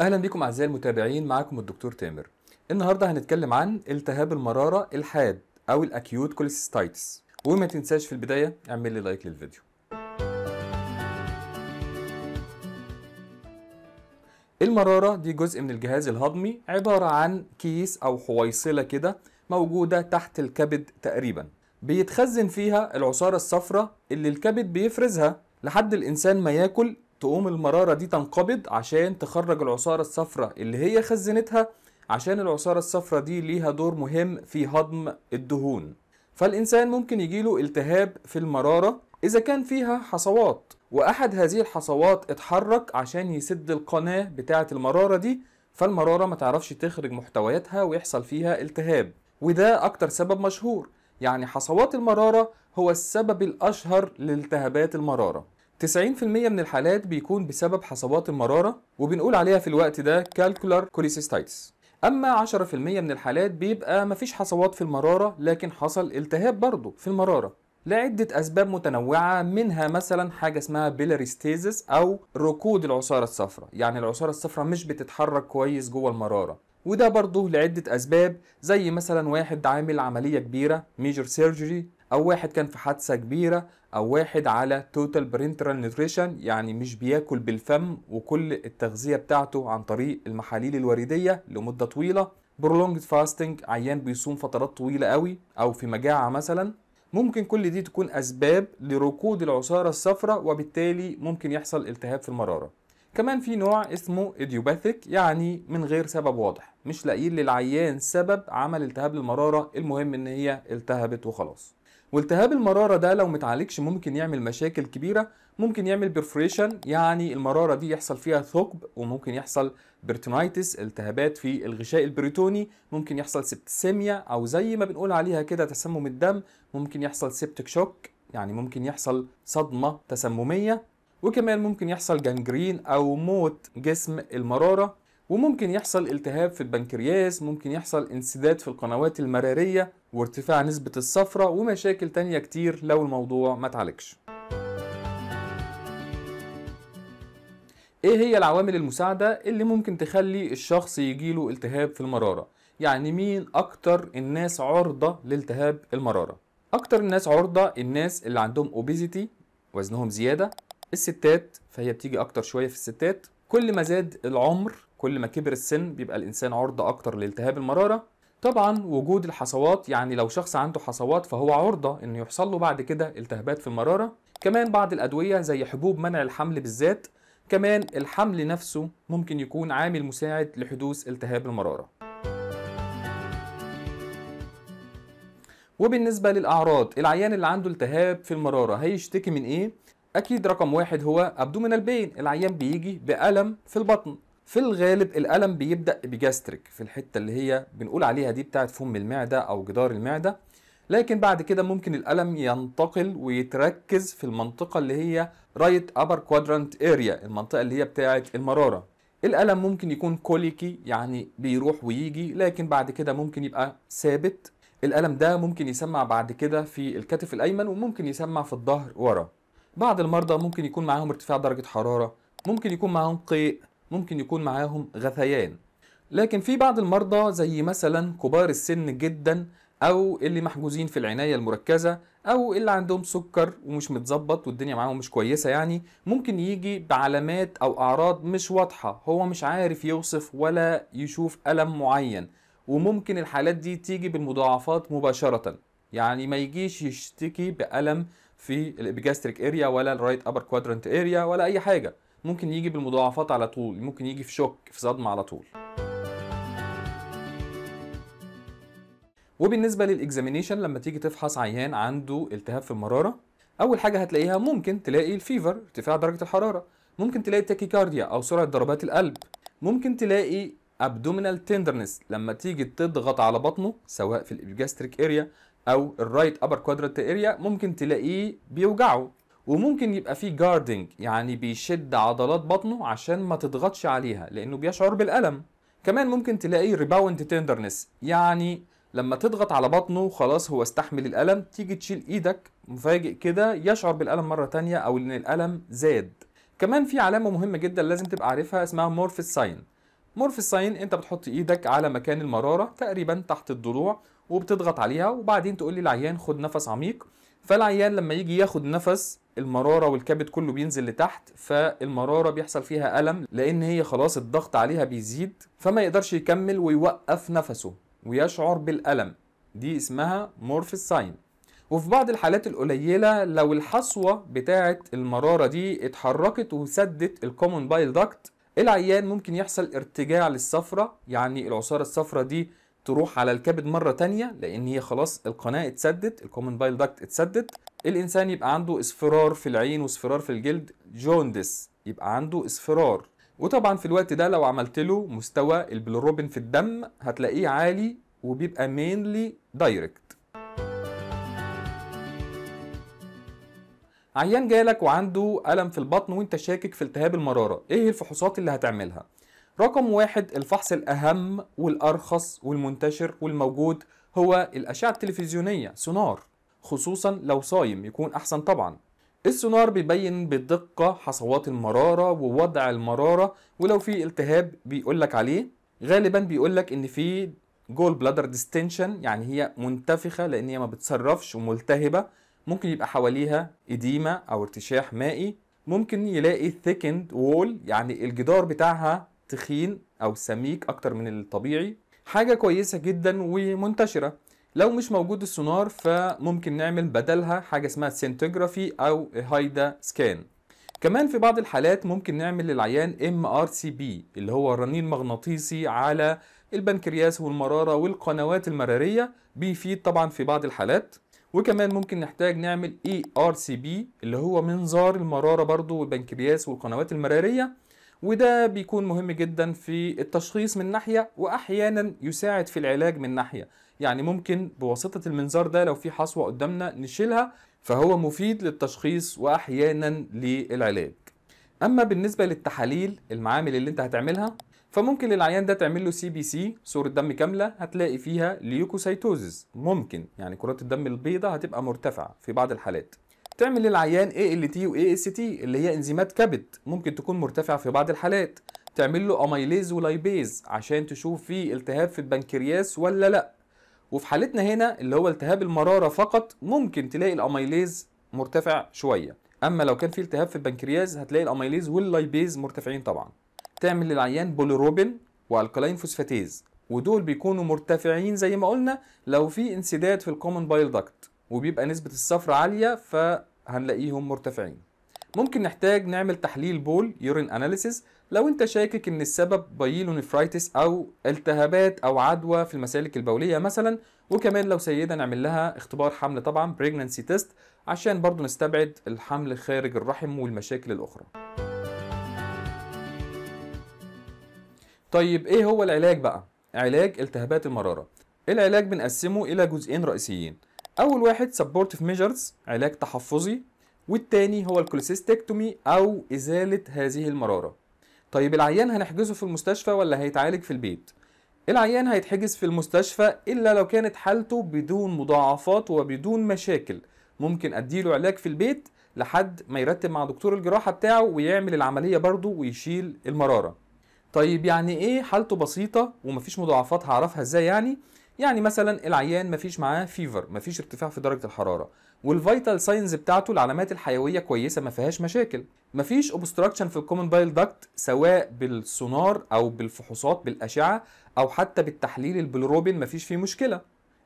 اهلا بكم اعزائي المتابعين معاكم الدكتور تامر النهارده هنتكلم عن التهاب المراره الحاد او الاكيوت كوليسيستايتس وما تنساش في البدايه اعمل لي لايك للفيديو المراره دي جزء من الجهاز الهضمي عباره عن كيس او حويصله كده موجوده تحت الكبد تقريبا بيتخزن فيها العصاره الصفراء اللي الكبد بيفرزها لحد الانسان ما ياكل تقوم المرارة دي تنقبض عشان تخرج العصارة الصفراء اللي هي خزنتها عشان العصارة الصفراء دي ليها دور مهم في هضم الدهون فالإنسان ممكن يجيله التهاب في المرارة إذا كان فيها حصوات وأحد هذه الحصوات اتحرك عشان يسد القناة بتاعة المرارة دي فالمرارة ما تعرفش تخرج محتوياتها ويحصل فيها التهاب وده أكتر سبب مشهور يعني حصوات المرارة هو السبب الأشهر لالتهابات المرارة 90% من الحالات بيكون بسبب حصوات المرارة وبنقول عليها في الوقت ده كالكولار كوليسيستايتس اما 10% من الحالات بيبقى مفيش حصوات في المرارة لكن حصل التهاب برضه في المرارة لعدة أسباب متنوعة منها مثلا حاجة اسمها بيلاريستيزس أو ركود العصارة الصفراء يعني العصارة الصفراء مش بتتحرك كويس جوه المرارة وده برضه لعدة أسباب زي مثلا واحد عامل عملية كبيرة ميجر سيرجري او واحد كان في حادثه كبيره او واحد على توتال برينترال نيوتريشن يعني مش بياكل بالفم وكل التغذيه بتاعته عن طريق المحاليل الوريدية لمده طويله برولونج فاستنج عيان بيصوم فترات طويله قوي او في مجاعه مثلا ممكن كل دي تكون اسباب لركود العصاره الصفراء وبالتالي ممكن يحصل التهاب في المراره كمان في نوع اسمه ايديوباثيك يعني من غير سبب واضح مش لاقيين للعيان سبب عمل التهاب للمراره المهم ان هي التهبت وخلاص والتهاب المرارة ده لو متعالجش ممكن يعمل مشاكل كبيرة ممكن يعمل برفريشن يعني المرارة دي يحصل فيها ثقب وممكن يحصل بيرتونايتس التهابات في الغشاء البريتوني ممكن يحصل سبتسيميا أو زي ما بنقول عليها كده تسمم الدم ممكن يحصل سبتك شوك يعني ممكن يحصل صدمة تسممية وكمان ممكن يحصل جانجرين أو موت جسم المرارة وممكن يحصل التهاب في البنكرياس ممكن يحصل انسداد في القنوات المرارية وارتفاع نسبة الصفرة ومشاكل تانية كتير لو الموضوع ما تعالجش ايه هي العوامل المساعدة اللي ممكن تخلي الشخص يجيله التهاب في المرارة يعني مين اكتر الناس عرضة لالتهاب المرارة اكتر الناس عرضة الناس اللي عندهم اوبيزيتي وزنهم زيادة الستات فهي بتيجي اكتر شوية في الستات كل ما زاد العمر كل ما كبر السن بيبقى الانسان عرضة اكتر لالتهاب المرارة طبعا وجود الحصوات يعني لو شخص عنده حصوات فهو عرضة انه يحصل له بعد كده التهابات في المرارة كمان بعض الادوية زي حبوب منع الحمل بالذات كمان الحمل نفسه ممكن يكون عامل مساعد لحدوث التهاب المرارة وبالنسبة للأعراض العيان اللي عنده التهاب في المرارة هيشتكي من إيه؟ أكيد رقم واحد هو أبدومينال بين العيان بيجي بألم في البطن في الغالب الألم بيبدأ بجاستريك في الحتة اللي هي بنقول عليها دي بتاعت فم المعدة أو جدار المعدة لكن بعد كده ممكن الألم ينتقل ويتركز في المنطقة اللي هي رايت أبر كوادرانت اريا المنطقة اللي هي بتاعت المرارة الألم ممكن يكون كوليكي يعني بيروح ويجي لكن بعد كده ممكن يبقى ثابت الألم ده ممكن يسمع بعد كده في الكتف الأيمن وممكن يسمع في الظهر ورا بعض المرضى ممكن يكون معاهم ارتفاع درجة حرارة ممكن يكون معاهم قيء ممكن يكون معاهم غثيان لكن في بعض المرضى زي مثلا كبار السن جدا او اللي محجوزين في العنايه المركزه او اللي عندهم سكر ومش متظبط والدنيا معاهم مش كويسه يعني ممكن يجي بعلامات او اعراض مش واضحه هو مش عارف يوصف ولا يشوف الم معين وممكن الحالات دي تيجي بالمضاعفات مباشره يعني ما يجيش يشتكي بالم في الابيجاستريك اريا ولا الرايت ابر كوادرنت اريا ولا اي حاجه ممكن يجي بالمضاعفات على طول ممكن يجي في شوك في صدمه على طول وبالنسبه للاكزامينيشن لما تيجي تفحص عيان عنده التهاب في المراره اول حاجه هتلاقيها ممكن تلاقي الفيفر ارتفاع درجه الحراره ممكن تلاقي تاكيكارديا او سرعه ضربات القلب ممكن تلاقي ابدومينال تندرنس لما تيجي تضغط على بطنه سواء في الابيجاستريك اريا او الرايت ابر كوادرات اريا ممكن تلاقيه بيوجعه وممكن يبقى فيه جاردنج يعني بيشد عضلات بطنه عشان ما تضغطش عليها لانه بيشعر بالالم كمان ممكن تلاقي ريباوند تندرنس يعني لما تضغط على بطنه خلاص هو استحمل الالم تيجي تشيل ايدك مفاجئ كده يشعر بالالم مره تانية او ان الالم زاد كمان في علامه مهمه جدا لازم تبقى عارفها اسمها مورف ساين مورف ساين انت بتحط ايدك على مكان المراره تقريبا تحت الضلوع وبتضغط عليها وبعدين تقول للعيان خد نفس عميق فالعيان لما يجي ياخد نفس المراره والكبد كله بينزل لتحت فالمراره بيحصل فيها الم لان هي خلاص الضغط عليها بيزيد فما يقدرش يكمل ويوقف نفسه ويشعر بالالم دي اسمها مورف ساين وفي بعض الحالات القليله لو الحصوه بتاعه المراره دي اتحركت وسدت الكومون بايل داكت العيان ممكن يحصل ارتجاع للصفرة يعني العصارة الصفرة دي تروح على الكبد مره تانية لان هي خلاص القناه اتسدت الكومن بايل داكت اتسدت الانسان يبقى عنده اصفرار في العين واصفرار في الجلد جوندس يبقى عنده اصفرار وطبعا في الوقت ده لو عملت له مستوى البلوروبين في الدم هتلاقيه عالي وبيبقى مينلي دايركت عيان جالك وعنده الم في البطن وانت شاكك في التهاب المراره ايه الفحوصات اللي هتعملها رقم واحد الفحص الأهم والأرخص والمنتشر والموجود هو الأشعة التلفزيونية سونار خصوصا لو صايم يكون أحسن طبعا السونار بيبين بدقة حصوات المرارة ووضع المرارة ولو في التهاب بيقولك عليه غالبا بيقولك إن في جول بلادر ديستنشن يعني هي منتفخة لأن هي ما بتصرفش وملتهبة ممكن يبقى حواليها إديمة أو ارتشاح مائي ممكن يلاقي ثيكند وول يعني الجدار بتاعها تخين او سميك اكتر من الطبيعي حاجه كويسه جدا ومنتشره لو مش موجود السونار فممكن نعمل بدلها حاجه اسمها سينتوجرافي او هايدا سكان كمان في بعض الحالات ممكن نعمل للعيان ام ار سي بي اللي هو رنين مغناطيسي على البنكرياس والمراره والقنوات المراريه بيفيد e طبعا في بعض الحالات وكمان ممكن نحتاج نعمل اي ار سي بي اللي هو منظار المراره برضو والبنكرياس والقنوات المراريه وده بيكون مهم جدا في التشخيص من ناحية وأحيانا يساعد في العلاج من ناحية يعني ممكن بواسطة المنظار ده لو في حصوة قدامنا نشيلها فهو مفيد للتشخيص وأحيانا للعلاج أما بالنسبة للتحاليل المعامل اللي أنت هتعملها فممكن العيان ده تعمل له سي بي سي صوره دم كامله هتلاقي فيها ليوكوسيتوزز ممكن يعني كرات الدم البيضاء هتبقى مرتفعه في بعض الحالات تعمل للعيان إيه ALT و AST اللي هي انزيمات كبد ممكن تكون مرتفعة في بعض الحالات تعمل له اميليز ولايبيز عشان تشوف في التهاب في البنكرياس ولا لا وفي حالتنا هنا اللي هو التهاب المرارة فقط ممكن تلاقي الاميليز مرتفع شوية اما لو كان في التهاب في البنكرياس هتلاقي الاميليز واللايبيز مرتفعين طبعا تعمل للعيان بوليروبين والكلاين فوسفاتيز ودول بيكونوا مرتفعين زي ما قلنا لو في انسداد في الكومن بايل داكت وبيبقى نسبة الصفر عالية فهنلاقيهم مرتفعين ممكن نحتاج نعمل تحليل بول يورين اناليسيس لو انت شاكك ان السبب بايلونيفرايتس او التهابات او عدوى في المسالك البوليه مثلا وكمان لو سيده نعمل لها اختبار حمل طبعا بريجنانسي تيست عشان برضو نستبعد الحمل خارج الرحم والمشاكل الاخرى طيب ايه هو العلاج بقى علاج التهابات المراره العلاج بنقسمه الى جزئين رئيسيين اول واحد سبورتيف ميجرز علاج تحفظي والتاني هو الكوليسيستكتومي او ازاله هذه المراره طيب العيان هنحجزه في المستشفى ولا هيتعالج في البيت العيان هيتحجز في المستشفى الا لو كانت حالته بدون مضاعفات وبدون مشاكل ممكن اديله علاج في البيت لحد ما يرتب مع دكتور الجراحه بتاعه ويعمل العمليه برضه ويشيل المراره طيب يعني ايه حالته بسيطه ومفيش مضاعفات هعرفها ازاي يعني يعني مثلا العيان مفيش معاه فيفر مفيش ارتفاع في درجه الحراره والفيتال ساينز بتاعته العلامات الحيويه كويسه ما فيهاش مشاكل مفيش اوبستراكشن في الكومن بايل داكت سواء بالسونار او بالفحوصات بالاشعه او حتى بالتحليل البلروبين مفيش فيه مشكله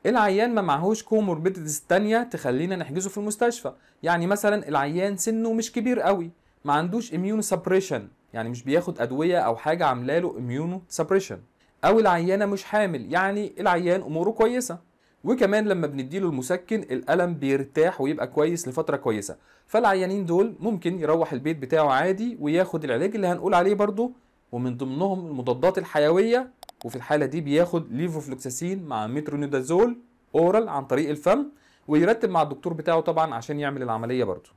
العيان ما معهوش كوموربيديتيز تانية تخلينا نحجزه في المستشفى يعني مثلا العيان سنه مش كبير قوي ما عندوش اميونو سبريشن يعني مش بياخد ادويه او حاجه عامله له اميونو سبريشن او العيانه مش حامل يعني العيان اموره كويسه وكمان لما بنديله المسكن الالم بيرتاح ويبقى كويس لفتره كويسه فالعيانين دول ممكن يروح البيت بتاعه عادي وياخد العلاج اللي هنقول عليه برضه ومن ضمنهم المضادات الحيويه وفي الحاله دي بياخد ليفوفلوكساسين مع مترونيدازول اورال عن طريق الفم ويرتب مع الدكتور بتاعه طبعا عشان يعمل العمليه برضه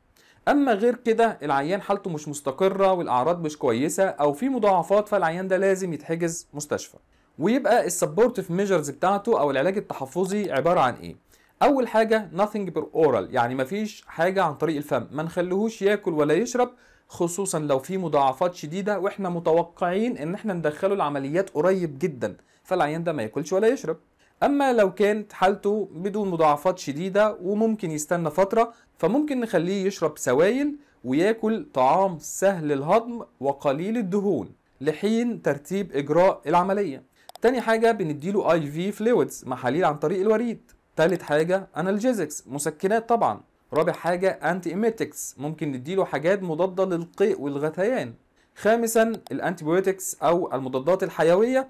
اما غير كده العيان حالته مش مستقره والاعراض مش كويسه او في مضاعفات فالعيان ده لازم يتحجز مستشفى ويبقى السبورتيف ميجرز بتاعته او العلاج التحفظي عباره عن ايه اول حاجه nothing بر اورال يعني مفيش حاجه عن طريق الفم ما نخليهوش ياكل ولا يشرب خصوصا لو في مضاعفات شديده واحنا متوقعين ان احنا ندخله العمليات قريب جدا فالعيان ده ما ياكلش ولا يشرب اما لو كانت حالته بدون مضاعفات شديده وممكن يستنى فتره فممكن نخليه يشرب سوائل وياكل طعام سهل الهضم وقليل الدهون لحين ترتيب اجراء العمليه تاني حاجه بنديله اي في فلويدز محاليل عن طريق الوريد تالت حاجه انالجيزكس مسكنات طبعا رابع حاجه انتي ايميتكس ممكن نديله حاجات مضاده للقيء والغثيان خامسا الانتيبيوتكس او المضادات الحيويه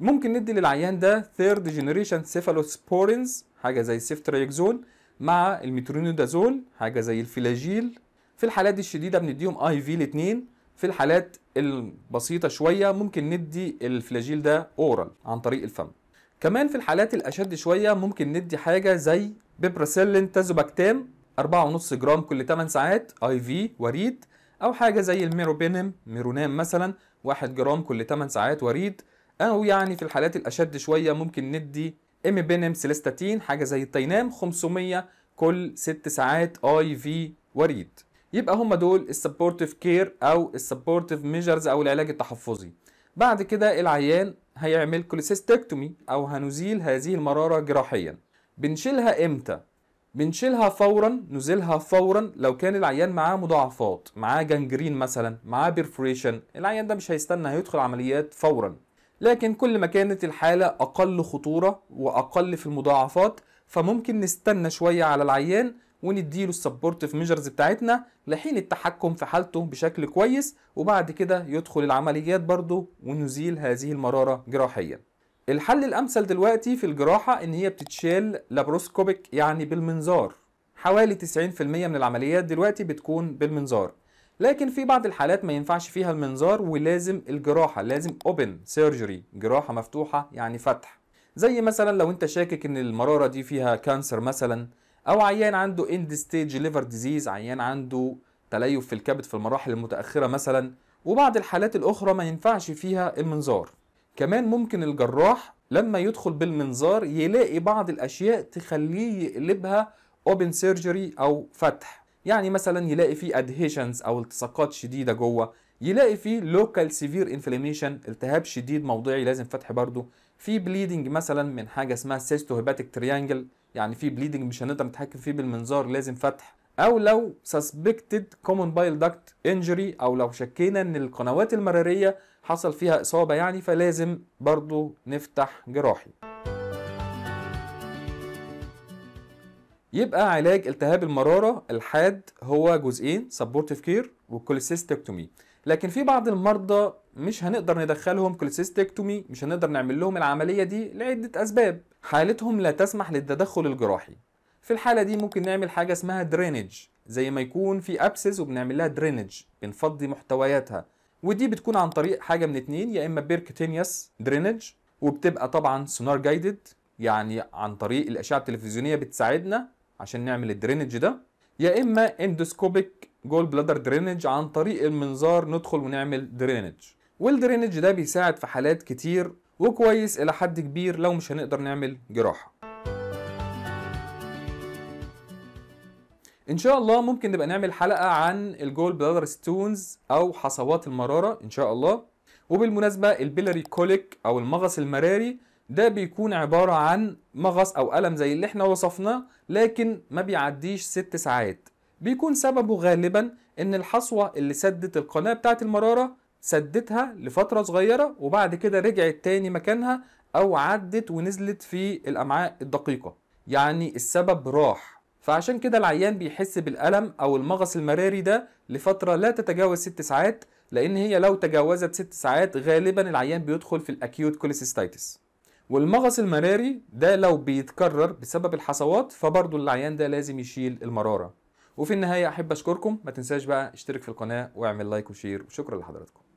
ممكن ندي للعيان ده ثيرد جنريشن سيفالوسبورينز حاجه زي السيفتريكزون مع الميترونيدازول حاجه زي الفيلاجيل في الحالات الشديده بنديهم اي في الاثنين في الحالات البسيطة شوية ممكن ندي الفلاجيل ده اورال عن طريق الفم كمان في الحالات الأشد شوية ممكن ندي حاجة زي بيبراسيلين تازوباكتام 4.5 جرام كل 8 ساعات اي في وريد او حاجه زي الميروبينم ميرونام مثلا 1 جرام كل 8 ساعات وريد او يعني في الحالات الاشد شويه ممكن ندي اميبينم سيليستاتين حاجه زي التينام 500 كل 6 ساعات اي في وريد يبقى هم دول السبورتيف كير او السبورتيف ميجرز او العلاج التحفظي بعد كده العيان هيعمل كوليسيستكتومي او هنزيل هذه المراره جراحيا بنشيلها امتى بنشيلها فورا نزيلها فورا لو كان العيان معاه مضاعفات معاه جنجرين مثلا معاه بيرفوريشن العيان ده مش هيستنى هيدخل عمليات فورا لكن كل ما كانت الحاله اقل خطوره واقل في المضاعفات فممكن نستنى شويه على العيان ونديله السبورتف ميجرز بتاعتنا لحين التحكم في حالته بشكل كويس وبعد كده يدخل العمليات برضه ونزيل هذه المرارة جراحيا الحل الامثل دلوقتي في الجراحة ان هي بتتشال لابروسكوبيك يعني بالمنظار حوالي 90% من العمليات دلوقتي بتكون بالمنظار لكن في بعض الحالات ما ينفعش فيها المنظار ولازم الجراحة لازم اوبن سيرجري جراحة مفتوحة يعني فتح زي مثلا لو انت شاكك ان المرارة دي فيها كانسر مثلا او عيان عنده اند ستيج ليفر ديزيز عيان عنده تليف في الكبد في المراحل المتاخره مثلا وبعض الحالات الاخرى ما ينفعش فيها المنظار كمان ممكن الجراح لما يدخل بالمنظار يلاقي بعض الاشياء تخليه يقلبها اوبن سيرجري او فتح يعني مثلا يلاقي فيه ادهيشنز او التصاقات شديده جوه يلاقي فيه لوكال سيفير انفلاميشن التهاب شديد موضعي لازم فتح برضه في بليدنج مثلا من حاجه اسمها سيستو هيباتيك تريانجل يعني في بليدنج مش هنقدر نتحكم فيه بالمنظار لازم فتح او لو سسبكتد كومون بايل داكت انجري او لو شكينا ان القنوات المراريه حصل فيها اصابه يعني فلازم برضو نفتح جراحي يبقى علاج التهاب المراره الحاد هو جزئين سبورتيف كير والكوليستيكتومي لكن في بعض المرضى مش هنقدر ندخلهم كوليسيستكتومي مش هنقدر نعمل لهم العمليه دي لعده اسباب حالتهم لا تسمح للتدخل الجراحي في الحالة دي ممكن نعمل حاجة اسمها درينج زي ما يكون في أبسس وبنعمل لها درينج بنفضي محتوياتها ودي بتكون عن طريق حاجة من اتنين يا إما بيركتينيوس درينج وبتبقى طبعا سونار جايدد يعني عن طريق الأشعة التلفزيونية بتساعدنا عشان نعمل الدرينج ده يا إما اندوسكوبيك جول بلادر درينج عن طريق المنظار ندخل ونعمل درينج والدرينج ده بيساعد في حالات كتير وكويس إلى حد كبير لو مش هنقدر نعمل جراحة ان شاء الله ممكن نبقى نعمل حلقه عن الجول بلادر ستونز او حصوات المراره ان شاء الله وبالمناسبه البيلاري كوليك او المغص المراري ده بيكون عباره عن مغص او الم زي اللي احنا وصفناه لكن ما بيعديش ست ساعات بيكون سببه غالبا ان الحصوه اللي سدت القناه بتاعت المراره سدتها لفترة صغيرة وبعد كده رجعت تاني مكانها أو عدت ونزلت في الأمعاء الدقيقة يعني السبب راح فعشان كده العيان بيحس بالألم أو المغص المراري ده لفترة لا تتجاوز ست ساعات لأن هي لو تجاوزت ست ساعات غالبا العيان بيدخل في الأكيوت كوليسيستايتس والمغص المراري ده لو بيتكرر بسبب الحصوات فبرضه العيان ده لازم يشيل المرارة وفي النهاية أحب أشكركم ما تنساش بقى اشترك في القناة واعمل لايك وشير وشكرا لحضراتكم